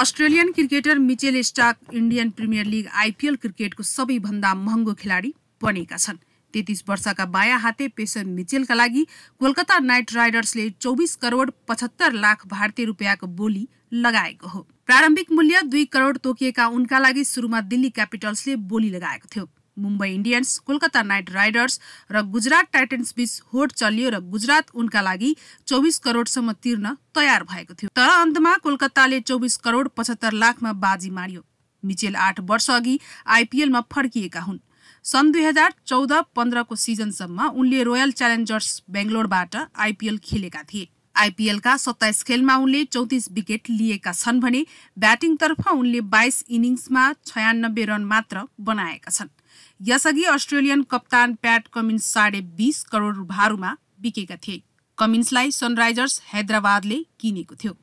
Australian cricketer Mitchell Starc Indian Premier League IPL क्रिकेटको सबैभन्दा महँगो खेलाडी बनेका छन् तेत्तिस वर्षका बायाँ हाते पेसर मिचेलका लागि कोलकाता नाइट राइडर्सले चौबिस करोड पचहत्तर लाख भारतीय रुपियाँको बोली लगाएको हो प्रारम्भिक मूल्य दुई करोड तोकिएका उनका लागि सुरुमा दिल्ली क्यापिटल्सले बोली लगाएको थियो Mumbai Indians Kolkata Knight Riders र गुजरात टाइटन्स बीच होड चलियो र गुजरात उनका लागि चौबिस करोडसम्म तिर्न तयार भएको थियो तर अन्तमा कोलकाताले चौबिस करोड पचहत्तर लाखमा बाजी मार्यो मिचेल आठ वर्ष अघि आइपिएलमा फर्किएका हुन् सन् दुई हजार चौध पन्ध्रको सिजनसम्म उनले रोयल च्यालेन्जर्स बेङ्गलोरबाट आइपिएल खेलेका थिए आइपिएलका सत्ताइस खेलमा उनले चौतिस विकेट लिएका छन् भने ब्याटिङतर्फ उनले बाइस इनिङ्समा छयानब्बे रन मात्र बनाएका छन् यसअघि अस्ट्रेलियन कप्तान प्याट कमिन्स साढे बिस करोड में बिकेका थिए कमिन्सलाई सनराइजर्स हैदराबादले किनेको थियो